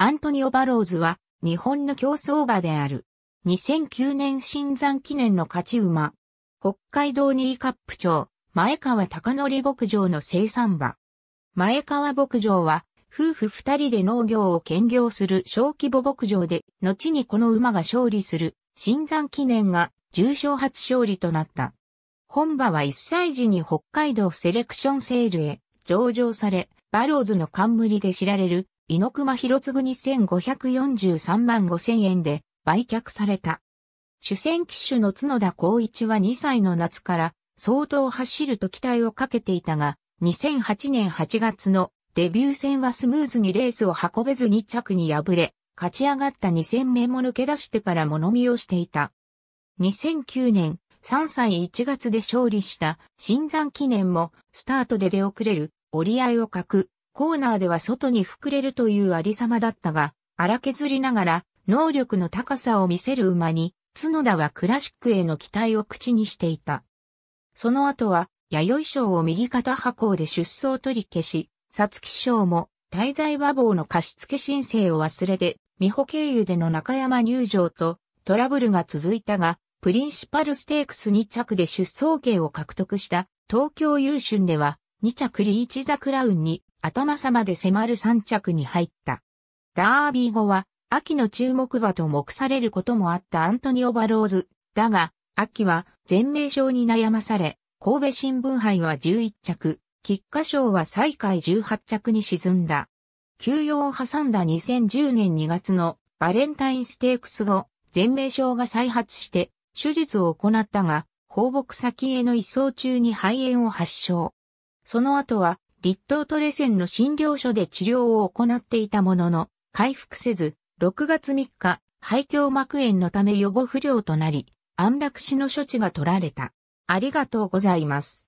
アントニオ・バローズは日本の競走馬である。2009年新山記念の勝ち馬。北海道ニーカップ町、前川高則牧場の生産馬。前川牧場は、夫婦二人で農業を兼業する小規模牧場で、後にこの馬が勝利する、新山記念が重賞初勝利となった。本馬は1歳時に北海道セレクションセールへ上場され、バローズの冠で知られる猪熊広次に1543万5千円で売却された。主戦機種の角田光一は2歳の夏から相当走ると期待をかけていたが、2008年8月のデビュー戦はスムーズにレースを運べず2着に敗れ、勝ち上がった2戦目も抜け出してから物見をしていた。2009年3歳1月で勝利した新山記念もスタートで出遅れる折り合いを欠くコーナーでは外に膨れるというありさまだったが、荒削りながら能力の高さを見せる馬に、角田はクラシックへの期待を口にしていた。その後は、弥生賞を右肩破行で出走取り消し、皐月賞も滞在和房の貸付申請を忘れて、美穂経由での中山入場とトラブルが続いたが、プリンシパルステークス2着で出走権を獲得した東京優春では2着リーチザクラウンに頭差まで迫る3着に入った。ダービー後は秋の注目馬と目されることもあったアントニオ・バローズ。だが、秋は全名賞に悩まされ、神戸新聞杯は11着、菊花賞は最下位18着に沈んだ。休養を挟んだ2010年2月のバレンタインステークス後、全名症が再発して手術を行ったが、放牧先への移送中に肺炎を発症。その後は、立東トレセンの診療所で治療を行っていたものの、回復せず、6月3日、肺胸膜炎のため予後不良となり、安楽死の処置が取られた。ありがとうございます。